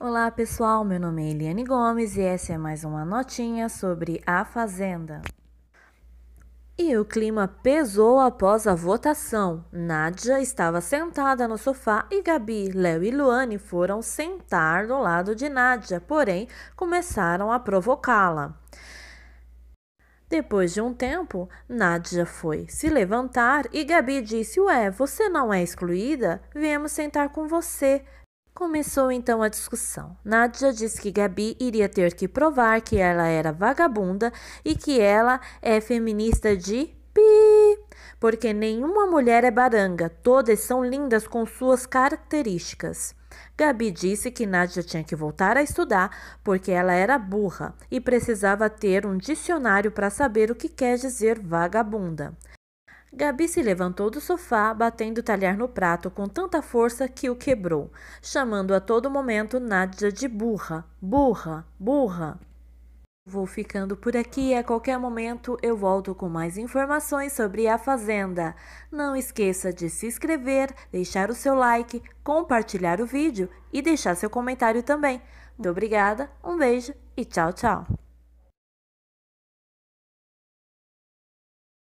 Olá pessoal, meu nome é Eliane Gomes e essa é mais uma notinha sobre a Fazenda. E o clima pesou após a votação. Nádia estava sentada no sofá e Gabi, Léo e Luane foram sentar do lado de Nádia, porém começaram a provocá-la. Depois de um tempo, Nádia foi se levantar e Gabi disse: Ué, você não é excluída? Viemos sentar com você. Começou então a discussão. Nádia disse que Gabi iria ter que provar que ela era vagabunda e que ela é feminista de pi, porque nenhuma mulher é baranga, todas são lindas com suas características. Gabi disse que Nádia tinha que voltar a estudar porque ela era burra e precisava ter um dicionário para saber o que quer dizer vagabunda. Gabi se levantou do sofá, batendo o talher no prato com tanta força que o quebrou, chamando a todo momento Nádia de burra, burra, burra. Vou ficando por aqui e a qualquer momento eu volto com mais informações sobre a Fazenda. Não esqueça de se inscrever, deixar o seu like, compartilhar o vídeo e deixar seu comentário também. Muito obrigada, um beijo e tchau, tchau!